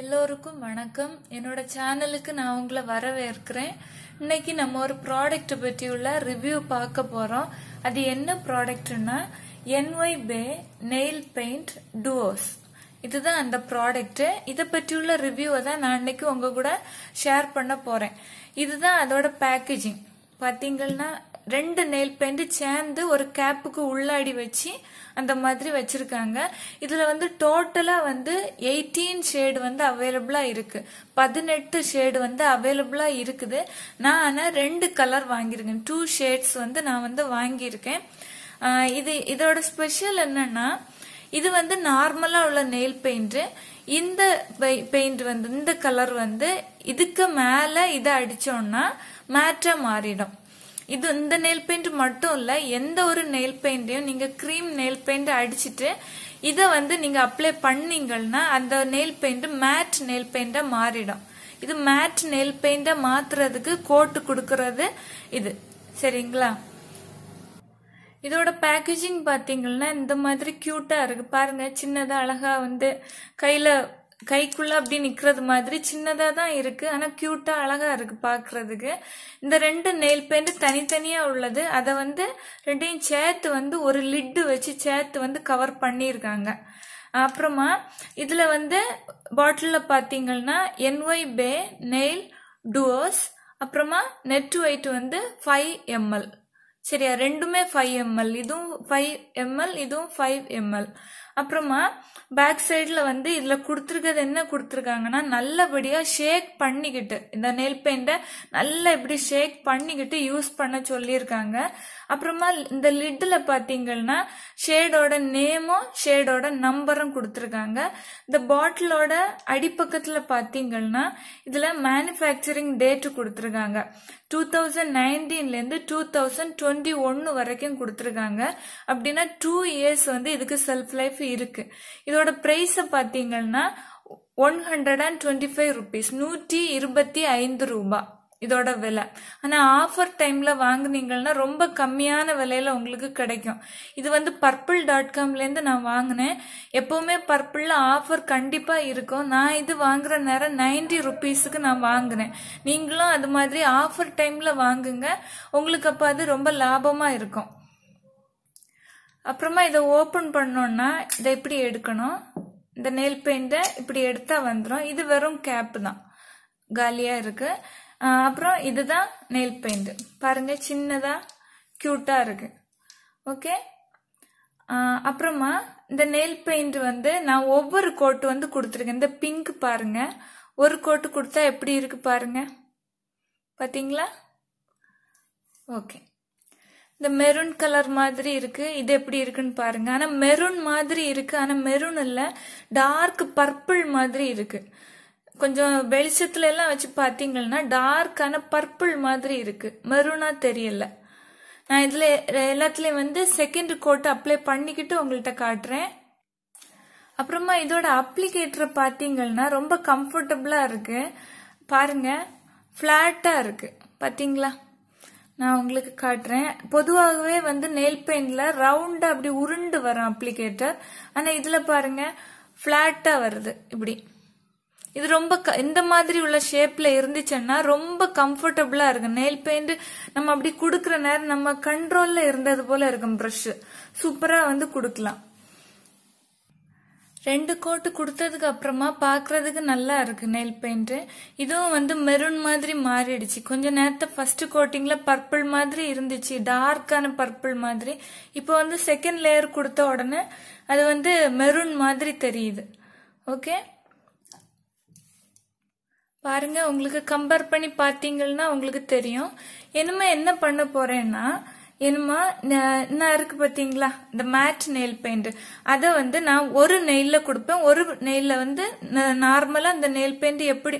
எல்லோருக்கும் வணக்கம் என்னோட சேனலுக்கு நான் உங்களை வரவேற்கிறேன் இன்னைக்கு நம்ம ஒரு ப்ராடக்ட் பற்றி உள்ள ரிவ்யூ பார்க்க போறோம் அது என்ன ப்ராடக்ட்னா NY bae nail paint duos இதுதான் அந்த ப்ராடக்ட் இதை பற்றியுள்ள ரிவ்யூவை தான் நான் இன்னைக்கு உங்க கூட ஷேர் பண்ண போறேன் இதுதான் அதோட பேக்கேஜிங் பார்த்தீங்கன்னா ரெண்டு நெயில் பெயிண்ட் சேர்ந்து ஒரு கேப்புக்கு உள்ளாடி வச்சு அந்த மாதிரி வச்சிருக்காங்க இதுல வந்து டோட்டலா வந்து எயிட்டீன் ஷேடு வந்து அவைலபிளா இருக்கு பதினெட்டு ஷேடு வந்து அவைலபிளா இருக்குது நான் ஆனா ரெண்டு கலர் வாங்கியிருக்கேன் டூ ஷேட்ஸ் வந்து நான் வந்து வாங்கியிருக்கேன் இது இதோட ஸ்பெஷல் என்னன்னா இது வந்து நார்மலா உள்ள நெயில் பெயிண்ட் இந்த பெயிண்ட் வந்து இந்த கலர் வந்து இதுக்கு மேல இதை அடிச்சோம்னா மேட்டா மாறிடும் இது இந்த நெயில் பெயிண்ட் மட்டும் இல்ல எந்த ஒரு நெயில் பெயிண்டையும் நீங்க கிரீம் நெயில் பெயிண்ட் அடிச்சிட்டு இதை வந்து நீங்க அப்ளை பண்ணீங்கன்னா அந்த நெயில் பெயிண்ட் மேட் நெயில் பெயிண்டா மாறிடும் இது மேட் நெயில் பெயிண்டா மாத்துறதுக்கு கோட்டு குடுக்கறது இது சரிங்களா இதோட பேக்கேஜிங் பாத்தீங்கன்னா இந்த மாதிரி க்யூட்டாக இருக்குது பாருங்கள் சின்னதாக அழகாக வந்து கையில் கைக்குள்ள அப்படி நிக்கிறது மாதிரி சின்னதா தான் இருக்கு ஆனா கியூட்டா அழகா இருக்கு பாக்குறதுக்கு இந்த ரெண்டு நெயில் பெயிண்ட் தனித்தனியா உள்ளது அதை வந்து ரெண்டையும் சேர்த்து வந்து ஒரு லிட்டு வச்சு சேர்த்து வந்து கவர் பண்ணியிருக்காங்க அப்புறமா இதுல வந்து பாட்டில்ல பாத்தீங்கன்னா என்ஒய் பே நெயில் டுவோஸ் அப்புறமா நெட் ஒயிட் வந்து ஃபைவ் எம்எல் சரியா ரெண்டுமே ஃபைவ் எம்எல் இதுவும் ஃபைவ் எம்எல் இதுவும் ஃபைவ் எம்எல் அப்புறமா பேக் சைடில் வந்து இதில் கொடுத்துருக்கிறது என்ன கொடுத்துருக்காங்கன்னா நல்லபடியாக ஷேக் பண்ணிக்கிட்டு இந்த நெல் பெயிண்டை நல்லா இப்படி ஷேக் பண்ணிக்கிட்டு யூஸ் பண்ண சொல்லியிருக்காங்க அப்புறமா இந்த லிட்டில் பார்த்தீங்கன்னா ஷேடோட நேமும் ஷேடோட நம்பரும் கொடுத்துருக்காங்க இந்த பாட்டிலோட அடிப்பக்கத்தில் பார்த்தீங்கன்னா இதில் மேனுஃபேக்சரிங் டேட்டு கொடுத்துருக்காங்க டூ தௌசண்ட் நைன்டீன்லேருந்து டூ தௌசண்ட் டுவெண்ட்டி ஒன்று வரைக்கும் கொடுத்துருக்காங்க அப்படின்னா டூ இயர்ஸ் வந்து இதுக்கு செல்ஃப் லைஃப் இருக்கு இதோட ப்ரைஸை பார்த்தீங்கன்னா one hundred and twenty five rupees நூற்றி இருபத்தி ஐந்து ரூபா இதோட விலை ஆனால் ஆஃபர் டைமில் வாங்குனீங்கன்னா ரொம்ப கம்மியான விலையில் உங்களுக்கு கிடைக்கும் இது வந்து பர்பிள் டாட் காம்லேருந்து நான் வாங்கினேன் எப்போவுமே பர்பிளில் ஆஃபர் கண்டிப்பாக இருக்கும் நான் இது வாங்குகிற நேரம் நைன்டி ருப்பீஸுக்கு நான் வாங்கினேன் நீங்களும் அது மாதிரி ஆஃபர் டைமில் வாங்குங்க உங்களுக்கு அப்போ அது ரொம்ப லாபமாக இருக்கும் அப்புறமா இதை ஓப்பன் பண்ணோம்னா இதை இப்படி எடுக்கணும் இந்த நெல் பெயிண்ட்டை இப்படி எடுத்தால் வந்துடும் இது வெறும் கேப்பு தான் காலியாக இருக்குது அப்புறம் இதுதான் நெல் பெயிண்ட் பாருங்க சின்னதாக க்யூட்டாக இருக்குது ஓகே அப்புறமா இந்த நெல் பெயிண்ட் வந்து நான் ஒவ்வொரு கோட்டு வந்து கொடுத்துருக்கேன் இந்த பிங்க் பாருங்க ஒரு கோட்டு கொடுத்தா எப்படி இருக்கு பாருங்க பார்த்தீங்களா ஓகே இந்த மெரூன் கலர் மாதிரி இருக்கு இது எப்படி இருக்குன்னு பாருங்க ஆனா மெரூன் மாதிரி இருக்கு ஆனா மெரூன் இல்ல டார்க் பர்பிள் மாதிரி இருக்கு கொஞ்சம் வெளிச்சத்துல எல்லாம் வச்சு பாத்தீங்கன்னா டார்க்கான பர்பிள் மாதிரி இருக்கு மெரூனா தெரியல நான் இதுல எல்லாத்துலயும் வந்து செகண்ட் கோட் அப்ளை பண்ணிக்கிட்டு உங்கள்கிட்ட காட்டுறேன் அப்புறமா இதோட அப்ளிகேட்டர் பாத்தீங்கன்னா ரொம்ப கம்ஃபர்டபுளா இருக்கு பாருங்க பிளாட்டா இருக்கு பாத்தீங்களா நான் உங்களுக்கு காட்டுறேன் பொதுவாகவே வந்து நெயில் பெயிண்ட்ல ரவுண்டு அப்படி உருண்டு வரும் அப்ளிகேட்டர் ஆனா இதுல பாருங்க பிளாட்டா வருது இப்படி இது ரொம்ப இந்த மாதிரி உள்ள ஷேப்ல இருந்துச்சுன்னா ரொம்ப கம்ஃபர்டபுளா இருக்கும் நெயில் பெயிண்ட் நம்ம அப்படி கொடுக்கற நேரம் நம்ம கண்ட்ரோல்ல இருந்தது போல இருக்கும் ப்ரஷ் சூப்பரா வந்து கொடுக்கலாம் ரெண்டு கோட்டு கொடுத்ததுக்கு அப்புறமா பார்க்கறதுக்கு நல்லா இருக்கு நெல் பெயிண்ட்டு இதுவும் வந்து மெரூன் மாதிரி மாறிடுச்சு கொஞ்ச நேரத்தை ஃபர்ஸ்ட் கோட்டிங்ல பர்பிள் மாதிரி இருந்துச்சு டார்க்கான பர்பிள் மாதிரி இப்போ வந்து செகண்ட் லேயர் கொடுத்த உடனே அது வந்து மெரூன் மாதிரி தெரியுது ஓகே பாருங்க உங்களுக்கு கம்பேர் பண்ணி பார்த்தீங்கன்னா உங்களுக்கு தெரியும் இனிமே என்ன பண்ண போறேன்னா என்னமா என்ன இருக்கு பார்த்தீங்களா இந்த மேட் நெயில் பெயிண்ட் அதை வந்து நான் ஒரு நெயிலில் கொடுப்பேன் ஒரு நெயிலில் வந்து நார்மலாக இந்த நெயில் பெயிண்ட் எப்படி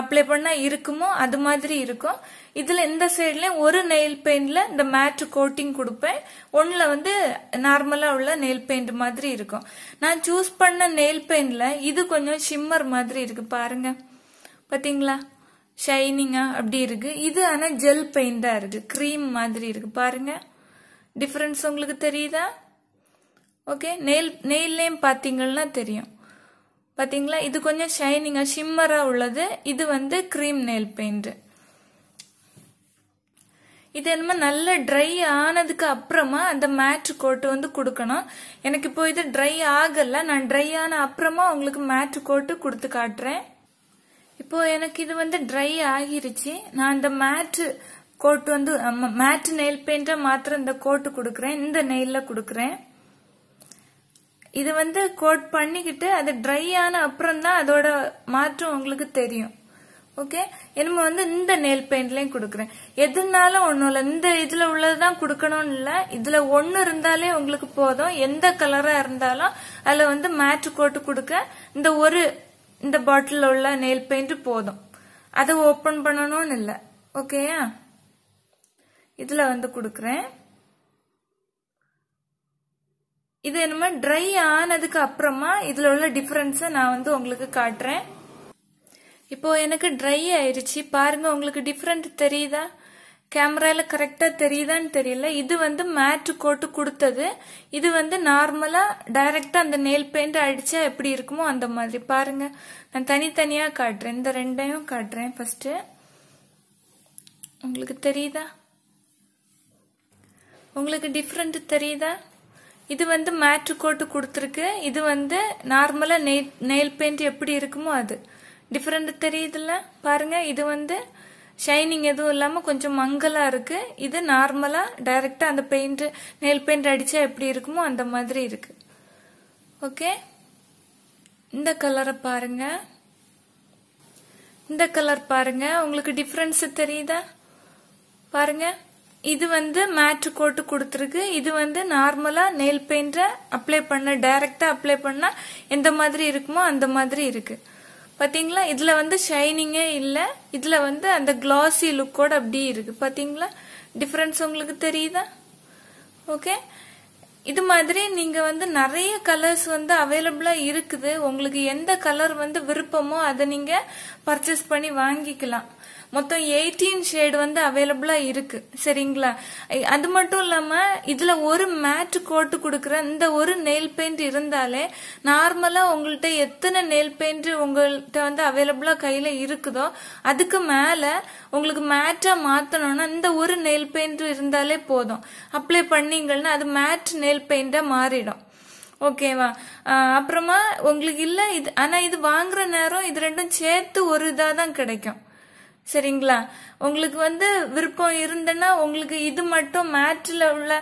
அப்ளை பண்ணால் இருக்குமோ அது மாதிரி இருக்கும் இதில் இந்த சைட்லேயும் ஒரு நெயில் பெயிண்ட்ல இந்த மேட் கோட்டிங் கொடுப்பேன் ஒன்றில் வந்து நார்மலாக உள்ள நெயில் பெயிண்ட் மாதிரி இருக்கும் நான் சூஸ் பண்ண நெயில் பெயிண்ட்ல இது கொஞ்சம் ஷிம்மர் மாதிரி இருக்கு பாருங்க பாத்தீங்களா ஷைனிங்கா அப்படி இருக்கு இது ஆனா ஜெல் பெயிண்டா இருக்கு க்ரீம் மாதிரி இருக்கு பாருங்க டிஃபரன்ஸ் உங்களுக்கு தெரியுதா ஓகே நெயில் நேம் பார்த்தீங்கன்னா தெரியும் பார்த்தீங்களா இது கொஞ்சம் ஷைனிங்காக ஷிம்மராக உள்ளது இது வந்து க்ரீம் நெயில் பெயிண்ட்டு இது என்னமோ நல்ல ட்ரை ஆனதுக்கு அப்புறமா அந்த மேட் கோட்டு வந்து கொடுக்கணும் எனக்கு இப்போ இது ட்ரை ஆகலை நான் ட்ரை ஆன அப்புறமா உங்களுக்கு மேட் கோட்டு கொடுத்து காட்டுறேன் இப்போ எனக்கு இது வந்து ட்ரை ஆகிருச்சு நான் இந்த மேட்டு கோட் வந்து மேட் நெயில் பெயிண்டா மாத்திரம் இந்த கோட்டு கொடுக்குறேன் இந்த நெயில கொடுக்குறேன் இது வந்து கோட் பண்ணிக்கிட்டு அது ட்ரை ஆன அப்புறம் தான் அதோட மாற்றம் உங்களுக்கு தெரியும் ஓகே என்னமோ வந்து இந்த நெயில் பெயிண்ட்லயும் கொடுக்குறேன் எதுனாலும் ஒன்றும் இல்லை இந்த இதுல உள்ளதுதான் கொடுக்கணும்னு இல்லை இதுல ஒன்று இருந்தாலே உங்களுக்கு போதும் எந்த கலரா இருந்தாலும் அதுல வந்து மேட்ச் கோட்டு கொடுக்க இந்த ஒரு இந்த பாட்டில் உள்ள நெயில் பெயிண்ட் போதும் அதை ஓப்பன் பண்ணணும்னு இல்லை ஓகேயா இதில் வந்து கொடுக்குறேன் இது என்னமோ ட்ரை ஆனதுக்கு அப்புறமா இதில் உள்ள டிஃப்ரென்ஸை நான் வந்து உங்களுக்கு காட்டுறேன் இப்போ எனக்கு ட்ரை ஆயிருச்சு பாருங்க உங்களுக்கு டிஃப்ரெண்ட் தெரியுதா கேமரால கரெக்டா தெரியுதான்னு தெரியல இது வந்து மேட் கோட்டு கொடுத்தது இது வந்து நார்மலா டைரக்டா அந்த நெயில் பெயிண்ட் அடிச்சா எப்படி இருக்குமோ அந்த மாதிரி பாருங்க நான் தனித்தனியா காட்டுறேன் இந்த ரெண்டையும் காட்டுறேன் ஃபர்ஸ்ட் உங்களுக்கு தெரியுதா உங்களுக்கு டிஃப்ரெண்ட் தெரியுதா இது வந்து மேட்ரு கோட்டு கொடுத்துருக்கு இது வந்து நார்மலா நெயில் பெயிண்ட் எப்படி இருக்குமோ அது டிஃப்ரெண்ட் தெரியுதுல்ல பாருங்க இது வந்து ஷைனிங் எதுவும் இல்லாமல் கொஞ்சம் மங்கலாக இருக்குது இது நார்மலாக டைரக்டா அந்த பெயிண்ட்டு நெயில் பெயிண்ட் அடித்தா எப்படி இருக்குமோ அந்த மாதிரி இருக்குது ஓகே இந்த கலரை பாருங்க இந்த கலர் பாருங்க உங்களுக்கு டிஃபரன்ஸ் தெரியுதா பாருங்க இது வந்து மேட்ரு கோட்டு கொடுத்துருக்கு இது வந்து நார்மலா நெயில் பெயிண்ட அப்ளை பண்ண டைரக்டா அப்ளை பண்ணா எந்த மாதிரி இருக்குமோ அந்த மாதிரி இருக்கு பாத்தீங்களா இதில் வந்து ஷைனிங்கே இல்லை இதில் வந்து அந்த கிளாசி லுக்கோட அப்படியே இருக்குது பார்த்தீங்களா டிஃபரன்ஸ் உங்களுக்கு தெரியுதா ஓகே இது மாதிரி நீங்கள் வந்து நிறைய கலர்ஸ் வந்து அவைலபிளாக இருக்குது உங்களுக்கு எந்த கலர் வந்து விருப்பமோ அதை நீங்கள் பர்ச்சேஸ் பண்ணி வாங்கிக்கலாம் மொத்தம் எயிட்டீன் ஷேடு வந்து அவைலபிளா இருக்கு சரிங்களா அது மட்டும் இல்லாம இதுல ஒரு மேட் கோட்டு கொடுக்குற இந்த ஒரு நெயில் பெயிண்ட் இருந்தாலே நார்மலா உங்கள்கிட்ட எத்தனை நெயில் பெயிண்ட் உங்கள்கிட்ட வந்து அவைலபிளா கையில இருக்குதோ அதுக்கு மேல உங்களுக்கு மேட்டா மாத்தணும்னா இந்த ஒரு நெயில் பெயிண்ட் இருந்தாலே போதும் அப்ளை பண்ணீங்கன்னா அது மேட் நெயில் பெயிண்டா மாறிடும் ஓகேவா அப்புறமா உங்களுக்கு இல்லை இது ஆனால் இது வாங்குற நேரம் இது ரெண்டும் சேர்த்து ஒரு இதாக தான் கிடைக்கும் சரிங்களா உங்களுக்கு வந்து விருப்பம் இருந்தனா உங்களுக்கு இது மட்டும் மேட்டில் உள்ள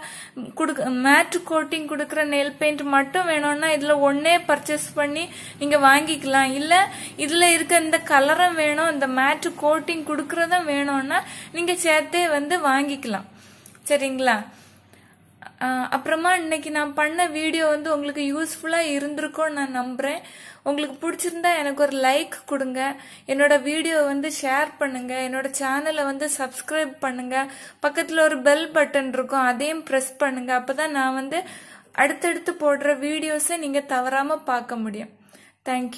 மேட் கோட்டிங் கொடுக்குற நெல் பெயிண்ட் மட்டும் வேணும்னா இதில் ஒன்னே பர்ச்சேஸ் பண்ணி நீங்கள் வாங்கிக்கலாம் இல்லை இதில் இருக்க இந்த கலரும் வேணும் இந்த மேட் கோட்டிங் கொடுக்குறதும் வேணும்னா நீங்கள் சேர்த்தே வந்து வாங்கிக்கலாம் சரிங்களா அப்புறமா இன்னைக்கு நான் பண்ண வீடியோ வந்து உங்களுக்கு யூஸ்ஃபுல்லாக இருந்திருக்கும்னு நான் நம்புகிறேன் உங்களுக்கு பிடிச்சிருந்தா எனக்கு ஒரு லைக் கொடுங்க என்னோட வீடியோ வந்து ஷேர் பண்ணுங்க என்னோட சேனலை வந்து சப்ஸ்கிரைப் பண்ணுங்க பக்கத்தில் ஒரு பெல் பட்டன் இருக்கும் அதையும் ப்ரெஸ் பண்ணுங்க தான் நான் வந்து அடுத்தடுத்து போடுற வீடியோஸை நீங்கள் தவறாமல் பார்க்க முடியும் தேங்க்யூ